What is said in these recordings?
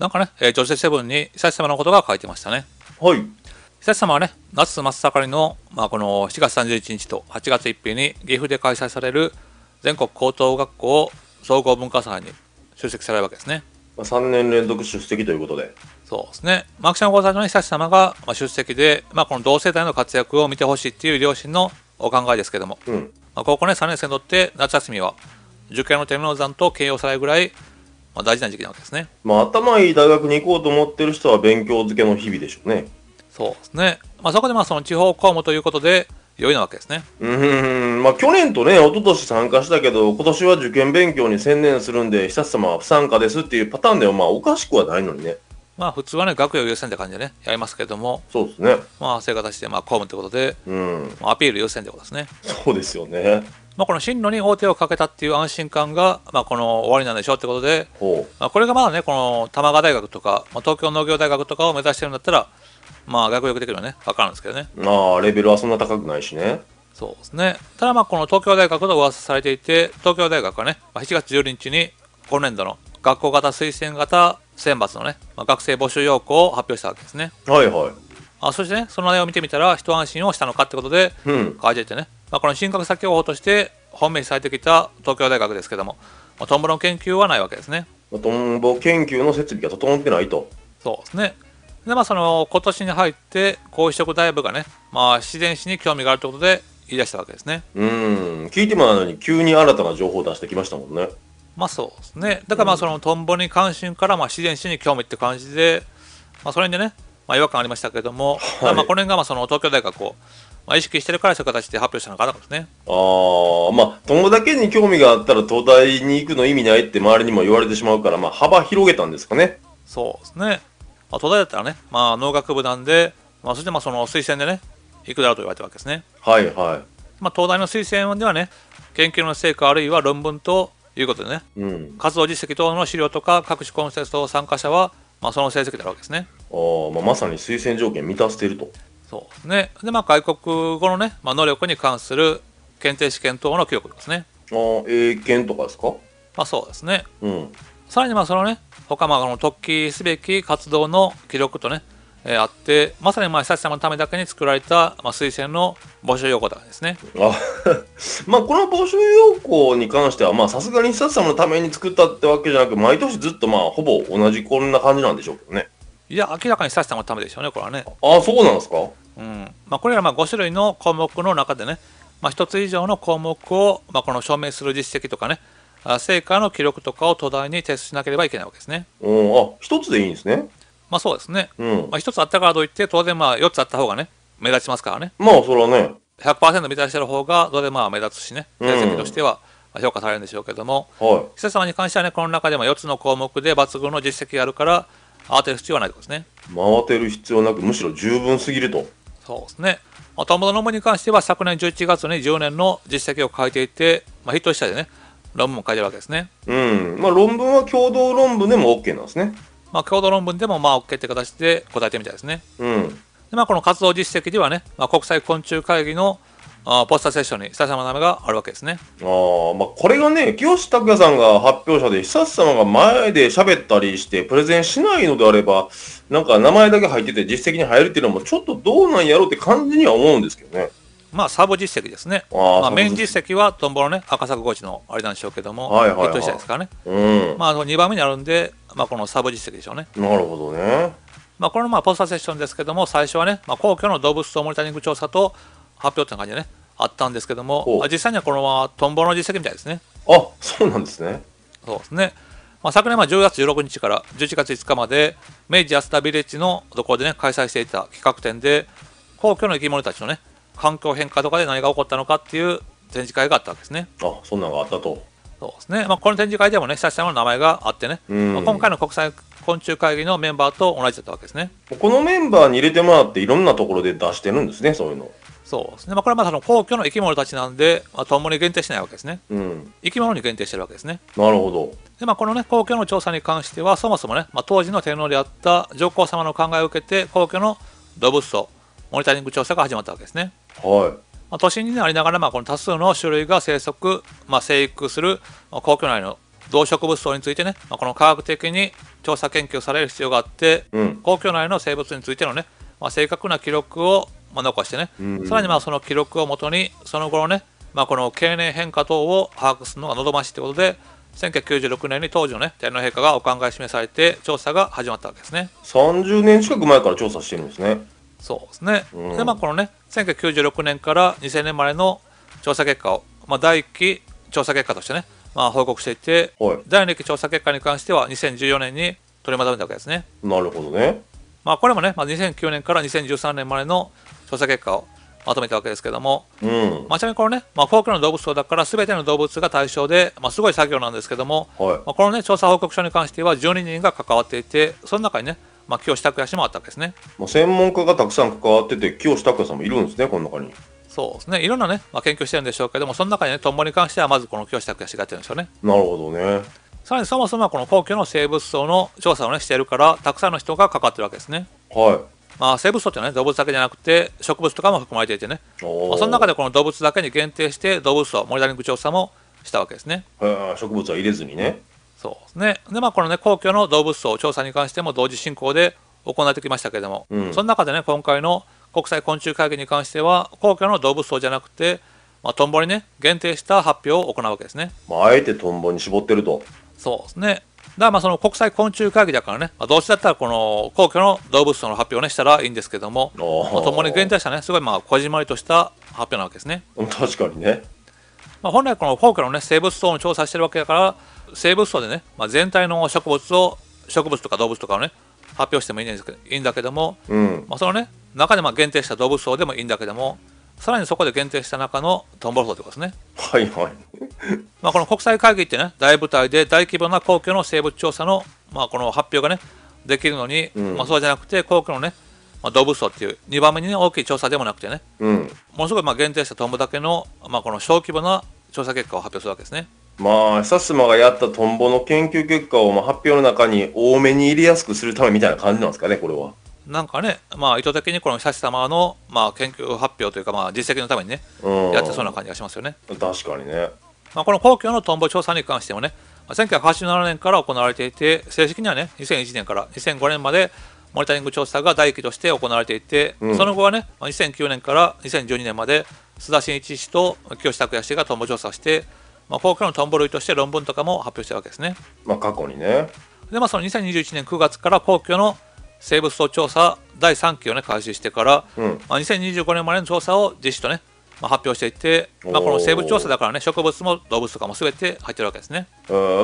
なんかね、えー、女性セブンに久し様のことが書いてましたね。はい。久し様はね、夏真っ盛りの、まあ、この7月31日と8月1日に岐阜で開催される全国高等学校総合文化祭に出席されるわけですね。まあ、3年連続出席ということで。そうですね。マクシャンの久し様が出席で、まあ、この同世代の活躍を見てほしいっていう両親のお考えですけども、うん、まあ、高校ね3年生にとって夏休みは受験の手の山と形容されるぐらいまあ、大事な時期なわけですね。まあ、頭いい大学に行こうと思ってる人は勉強漬けの日々でしょうね。そうですね。まあ、そこでまあその地方公務ということで、良いなわけですね。うん、まあ去年とね、一昨年参加したけど、今年は受験勉強に専念するんで、久様は不参加ですっていうパターンでは、まあおかしくはないのにね。まあ普通はね、学業優先って感じでね、やりますけども、そうですね。まあ、生活して、まあ公務ということで、うん、アピール優先ってことですね。そうですよね。まあ、この進路に王手をかけたっていう安心感が、まあ、この終わりなんでしょうってことで、まあ、これがまだねこの玉川大学とか、まあ、東京農業大学とかを目指してるんだったらまあ学力できるのね分かるんですけどねまあレベルはそんな高くないしねそうですねただまあこの東京大学と噂されていて東京大学はね、まあ、7月12日に今年度の学校型推薦型選抜のね、まあ、学生募集要項を発表したわけですねはいはいあそしてねその内容を見てみたら一安心をしたのかってことで、書いててねまあ、この進学先候補として本命にされてきた東京大学ですけども、まあ、トンボの研究はないわけですね。トンボ研究の設備が整ってないと。そうですね。で、まあ、その今年に入って、後遺食大部がね、まあ、自然史に興味があるということで言い出したわけですね。うん、聞いてもないのに、急に新たな情報を出してきましたもんね。まあそうですね。だからまあそのトンボに関心からまあ自然史に興味って感じで、まあ、それでね、まあ、違和感ありましたけども、はい、まあこ辺がまあその東京大学をまあ、意識してるからそういう形で発表したのかなですね。ああ、まあ、友だけに興味があったら東大に行くの意味ないって周りにも言われてしまうから、まあ、幅広げたんですかね。そうですね。まあ、東大だったらね、まあ、農学部なんで、まあ、そしてまあその推薦でね、行くだろうと言われたわけですね。はいはい。まあ、東大の推薦ではね、研究の成果あるいは論文ということでね、うん、活動実績等の資料とか各種コンセプト参加者は、まあ、その成績であるわけですね。あまあ、まさに推薦条件満たしていると。そうですね。で、まあ、外国語のね、まあ、能力に関する検定試験等の記録ですね。ああ、英検とかですかまあ、そうですね。うん。さらに、まあ、そのね、他、まあ、の突起すべき活動の記録とね、えー、あって、まさに、まあ、久志んのためだけに作られた、まあ、推薦の募集要項だかですね。あ まあ、この募集要項に関しては、まあ、さすがに久志んのために作ったってわけじゃなく、毎年ずっと、まあ、ほぼ同じこんな感じなんでしょうけどね。いや、明らかにサシさんのためでしょうね、これはね。ああ、そうなんですか、うんまあ、これらまあ5種類の項目の中でね、まあ、1つ以上の項目を、まあ、この証明する実績とかね、成果の記録とかを土台に提出しなければいけないわけですね。うん、あ1つでいいんですね。まあそうですね。うんまあ、1つあったからといって、当然まあ4つあった方がね、目立ちますからね。まあそれはね。100%満たしてる方が当然まあ目立つしね、成績としては。うん評価されるんでしょうけども、はい、久設様に関してはねこの中でも4つの項目で抜群の実績があるから慌てる必要はないとですね。慌てる必要なく、むしろ十分すぎると。そうですね。また、元の論に関しては、昨年11月に10年の実績を書いていて、まあ、筆頭したでね、論文を書いてるわけですね。うん。まあ、論文は共同論文でも OK なんですね。まあ、共同論文でもまあ OK って形で答えてみたいですね。うん。でまあ、この活動実績ではね、まあ、国際昆虫会議のあポスターセッションに久様の名前があるわけですね。あまあ、これがね、清志拓也さんが発表者で、久志様が前で喋ったりして、プレゼンしないのであれば、なんか名前だけ入ってて、実績に入るっていうのも、ちょっとどうなんやろうって感じには思うんですけどね。まあ、サーブ実績ですね。あまあ、メイン実績はトンボのね、赤坂コーチのあれなんでしょうけども、はいはいはい、ヒットしたですからね。うん、まあ、2番目にあるんで、まあ、このサーブ実績でしょうね。なるほどね。まあ、このまあポスターセッションですけども、最初はね、まあ、皇居の動物とモニタリング調査と、発表という感じでねあったんですけども実際にはこのままトンボの実績みたいですねあそうなんですねそうですね、まあ、昨年は10月16日から11月5日まで明治安田ビレッジのところでね開催していた企画展で皇居の生き物たちのね環境変化とかで何が起こったのかっていう展示会があったわけですねあそんなのがあったとそうですね、まあ、この展示会でもね久々の名前があってね、まあ、今回の国際昆虫会議のメンバーと同じだったわけですねこのメンバーに入れてもらっていろんなところで出してるんですねそういうのそうですね。まあ、これはまだその皇居の生き物たちなんで、まあ、共に限定してないわけですね。うん。生き物に限定してるわけですね。なるほど。で、まあ、このね、皇居の調査に関しては、そもそもね、まあ、当時の天皇であった上皇様の考えを受けて、皇居の動物層、モニタリング調査が始まったわけですね。はい。まあ、都心にありながら、まあ、この多数の種類が生息、まあ、生育する皇居内の動植物層についてね、まあ、この科学的に調査研究される必要があって、うん、皇居内の生物についてのね、まあ、正確な記録をまあ、残してね、うんさらにまあその記録をもとに、その後のね、まあ、この経年変化等を把握するのが望ましいということで、1996年に当時の、ね、天皇陛下がお考え示されて調査が始まったわけですね30年近く前から調査してるんですねそうですね、うん、でまあこのね1996年から2000年までの調査結果を、まあ、第1期調査結果としてね、まあ、報告していて第2期調査結果に関しては2014年に取りまとめたわけですねなるほどねまあこれもね、まあ、2009年から2013年までの調査結果をまとめたわけですけども、うん、まあ、ちなみにこのね、まあ、フォークの動物層だから全ての動物が対象で、まあ、すごい作業なんですけども、はい、まあ、このね調査報告書に関しては12人が関わっていてその中にね、まあ、清志拓也氏もあったわけですね、まあ、専門家がたくさん関わってて清志拓也さんもいるんですね、この中に。そうですねいろんなね、まあ、研究してるんでしょうけどもその中にねトンボに関してはまずこの清志拓也氏がやってるんですよね。なるほどねさらにそもそもこの皇居の生物層の調査を、ね、しているからたくさんの人が関わってるわけですね。はいまあ、生物とってね動物だけじゃなくて植物とかも含まれていてね、まあ、その中でこの動物だけに限定して動物をモニタリング調査もしたわけですね。植物は入れずにね。そうですねでまあこのね皇居の動物層調査に関しても同時進行で行ってきましたけれども、うん、その中でね今回の国際昆虫会議に関しては皇居の動物層じゃなくて、まあ、トンボにね限定した発表を行うわけですね。まあ、あえてトンボに絞ってるとそうですねだからまあその国際昆虫会議だからね、まあ、どうしだったらこの皇居の動物の発表をねしたらいいんですけども、まあ、に現在したね、すごいまあこじまりとした発表なわけですね。確かにね。まあ、本来この皇居のね生物層を調査してるわけだから、生物層でね、まあ、全体の植物を、植物とか動物とかをね、発表してもいいんですけどいいんだけども、うん、まあ、そのね、中でまあ限定した動物層でもいいんだけども、さらにそこで限定した中のトンボということですね。はいはい。まあこの国際会議ってね、大舞台で大規模な皇居の生物調査の、まあ、この発表がね、できるのに、うん、まあそうじゃなくて、皇居のね、まあ、動物層っていう2番目に、ね、大きい調査でもなくてね、うん、ものすごいまあ限定したトンボだけの、まあ、この小規模な調査結果を発表するわけですね。まあ、薩摩がやったトンボの研究結果をまあ発表の中に多めに入れやすくするためみたいな感じなんですかね、これは。なんかね、まあ、意図的にこの久志様の、まあ、研究発表というか、まあ、実績のためにね、うん、やってそうな感じがしますよね。確かにね。まあ、この皇居のトンボ調査に関してもね、1987年から行われていて、正式にはね、2001年から2005年までモニタリング調査が第一期として行われていて、うん、その後はね、2009年から2012年まで、須田真一氏と清志拓也氏がトンボ調査して、まあ、皇居のトンボ類として論文とかも発表したわけですね。まあ、過去にね。で、まあ、その2021年9月から皇居の生物層調査第3期をね開始してから、うんまあ、2025年までの調査を実施とね、まあ、発表していて、まあ、この生物調査だからね植物も動物とかもすべて入ってるわけですね。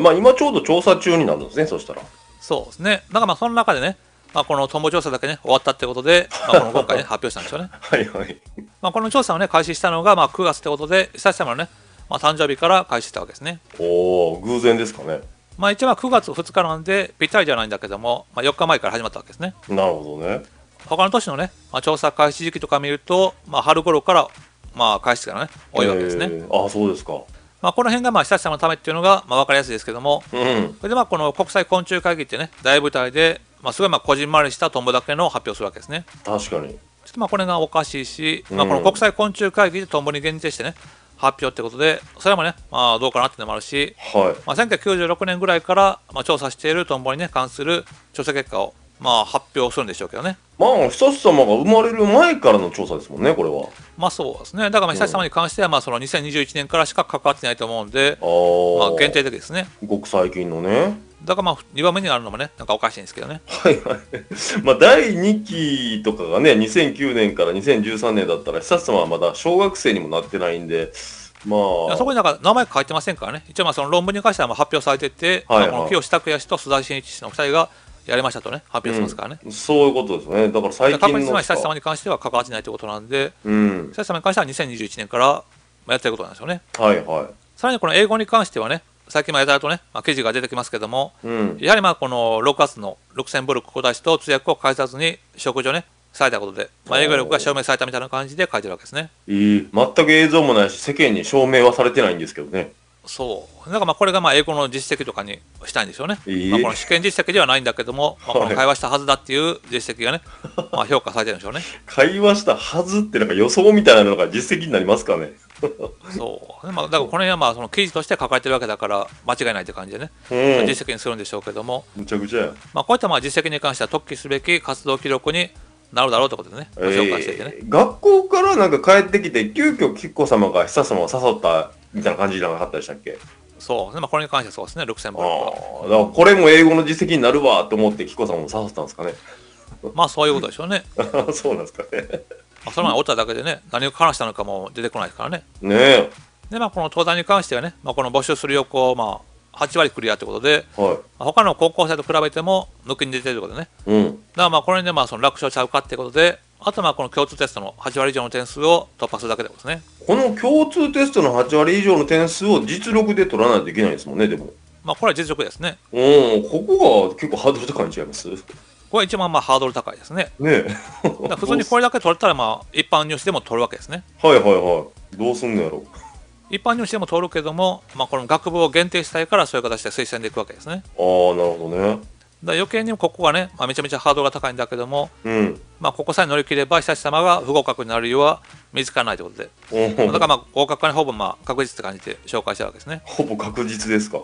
まあ、今ちょうど調査中になるんですねそしたら。そうですねだからまあその中でねまあ、このトンボ調査だけね終わったってことで、まあ、この今回ね 発表したんですよね。はいはい。まあこの調査をね開始したのがまあ9月ってことで久々様のねまあ誕生日から開始したわけですね。おお偶然ですかね。まあ、一応番9月2日なんでぴったりじゃないんだけども、まあ、4日前から始まったわけですね。なるほどね。他の都市のね、まあ、調査開始時期とか見ると、まあ、春頃から、まあ、開始からね、多いわけですね。えー、あそうですか。まあ、この辺がまあ久々のためっていうのがまあ分かりやすいですけども、うん、それでまあこの国際昆虫会議ってね大舞台で、まあ、すごいまあこじんまりしたトンボだけの発表するわけですね。確かにちょっとまあこれがおかしいし、うん、まあ、この国際昆虫会議でトンボに限定してね、発表ってことでそれもね、まあ、どうかなっていうのもあるし、はいまあ、1996年ぐらいから、まあ、調査しているトンボに、ね、関する調査結果を、まあ、発表するんでしょうけどねまあ久志様が生まれる前からの調査ですもんねこれはまあそうですねだから久志様に関しては、まあ、その2021年からしか関わってないと思うんで、あまあ、限定的ですねごく最近のねだからまあ2番目になるのもねなんかおかしいんですけどねはいはい まあ第2期とかがね2009年から2013年だったら久さ様はまだ小学生にもなってないんでまあ、そこになんか名前書いてませんからね、一応まあその論文に関してはまあ発表されてて、はいはい、この清志拓也氏と須田慎一氏の2人がやりましたとね、発表しますからね、うん、そういうことですね、だから最近の。確実に久志様に関しては関わってないということなんで、うん、久志様に関しては2021年からやってることなんですよね。はいはい、さらにこの英語に関してはね、最近もやたらとね、まあ、記事が出てきますけども、うん、やはりまあこの6月のルクセンブルク皇太子と通訳を介さずに食事をねされたことで、まあ、英語力が証明されたみたいな感じで書いてるわけですね。いい全く映像もないし世間に証明はされてないんですけどね。そうなんかまあこれがまあ英語の実績とかにしたいんでしょうね、いいまあ、この試験実績ではないんだけども、まあ、この会話したはずだっていう実績がね、まあ評価されてるんでしょうね会話したはずってなんか予想みたいなのが実績になりますかね そう、まあ、だからこの辺はまあその記事として抱えてるわけだから間違いないって感じでね、うん、実績にするんでしょうけどもむちゃくちゃや、まあ、こういったまあ実績に関しては特記すべき活動記録になるだろうってことでね、え紹介していてね学校からなんか帰ってきて急遽吉子様が久様を誘ったみたいな感じじゃなかったでしたっけそう、まあ、これに関してはそうですね、ルクセンブだからこれも英語の実績になるわと思って、吉子様を誘ったんですかね。まあ、そういうことでしょうね。そうなんですかね。まあ、その前おっただけでね、何を話したのかも出てこないですからね。ねで、まあ、この東大に関してはね、まあ、この募集する横行、まあ、8割クリアということで、はい他の高校生と比べても抜きに出てるということでね、うん、だからまあこれでまあその楽勝ちゃうかということで、あとまあこの共通テストの8割以上の点数を突破するだけですね。この共通テストの8割以上の点数を実力で取らないといけないですもんね、でも。まあこれは実力ですね。うん、ここが結構ハードル高いんちゃいますこれ一番まあハードル高いですね。ね普通にこれだけ取れたらまあ一般入試でも取るわけですね。はいはいはい。どうすんのやろう。一般入試でも取るけども、まあ、この学部を限定したいからそういう形で推薦でいくわけですね。ああなるほどね。だ余計にここがね、まあ、めちゃめちゃハードルが高いんだけども、うん、まあ、ここさえ乗り切れば久し様が不合格になる理由は見つからないということで、だからまあ合格にほぼまあ確実って感じで紹介したわけですねほぼ確実ですか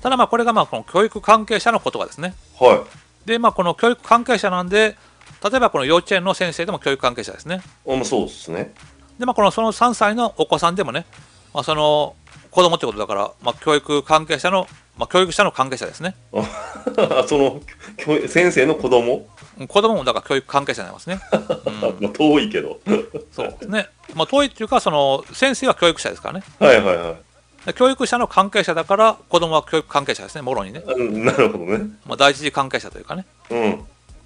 ただまあこれがまあこの教育関係者の言葉ですねはいで、まあ、この教育関係者なんで、例えばこの幼稚園の先生でも教育関係者ですね。あそうですね。で、まあ、このその3歳のお子さんでもね、まあ、その子供ってことだから、まあ、教育関係者の、まあ、教育者の関係者ですね。その先生の子供子供もだから教育関係者になりますね。うん、遠いけど。そうですね。まあ、遠いっていうか、その先生は教育者ですからね。はいはいはい。教育者の関係者だから子供は教育関係者ですねもろにね、なるほどね、まあ、第一次関係者というかね、うん、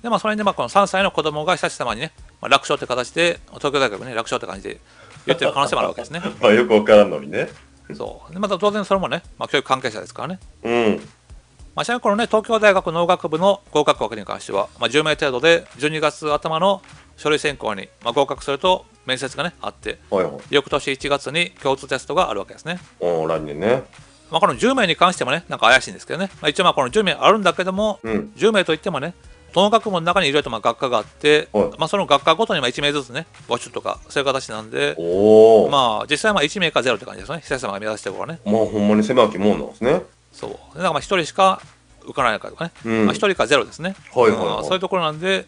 でまあそれでまあこの3歳の子供が久し様にね、まあ、楽勝って形で東京大学ね楽勝って感じで言ってる可能性もあるわけですね まあよくわからんのにねそうでまた当然それもね、まあ、教育関係者ですからね、うん、まあ、ちなみにこのね、東京大学農学部の合格枠に関しては、まあ、10名程度で12月頭の書類選考に、まあ、合格すると面接がね、あって、はいはい、翌年1月に共通テストがあるわけですね。お来年ね。まあ、この10名に関してもね、なんか怪しいんですけどね、まあ、一応まあこの10名あるんだけども、うん、10名といってもね、その学部の中にいろいろとまあ学科があって、まあ、その学科ごとにまあ1名ずつね、募集とか、そういう形なんで、まあ、実際まあ1名か0って感じですね、久々が目指してるからね。まあ、ほんまに狭きもんなんですね。そうだからまあ1人しか受からないかとかね、うんまあ、1人かゼロですね、はいはいはいうん、そういうところなんで、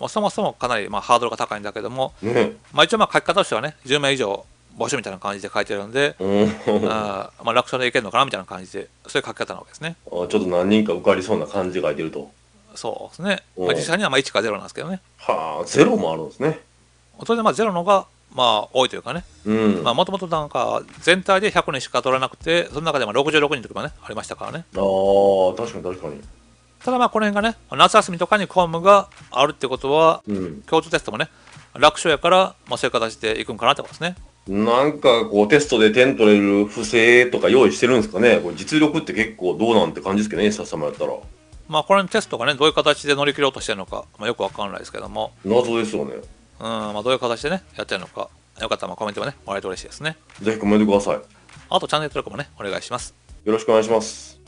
まあ、そもそもかなりまあハードルが高いんだけども、ね、まあ、一応まあ書き方としてはね10名以上募集みたいな感じで書いてるんで、あまあ、楽勝でいけるのかなみたいな感じでそういう書き方なわけですねあちょっと何人か受かりそうな感じで書いてるとそうですね、まあ、実際にはまあ1か0なんですけどねはあ0もあるんですねそれでまあロのがまあ、多いというかね、もともとなんか全体で100人しか取らなくて、その中でも66人とかね、ありましたからね。ああ、確かに確かに。ただまあ、この辺がね、夏休みとかに公務があるってことは、うん、共通テストもね、楽勝やから、まあ、そういう形でいくんかなってことですね。なんかこうテストで点取れる不正とか用意してるんですかね、これ実力って結構どうなんて感じですけどね、さっさまやったら。まあ、これのテストがね、どういう形で乗り切ろうとしてるのか、まあ、よくわかんないですけども。謎ですよね。うん、まあ、どういう形でね、やってるのか、よかったらまあコメントもね、もらえると嬉しいですね。ぜひコメントください。あとチャンネル登録もね、お願いします。よろしくお願いします。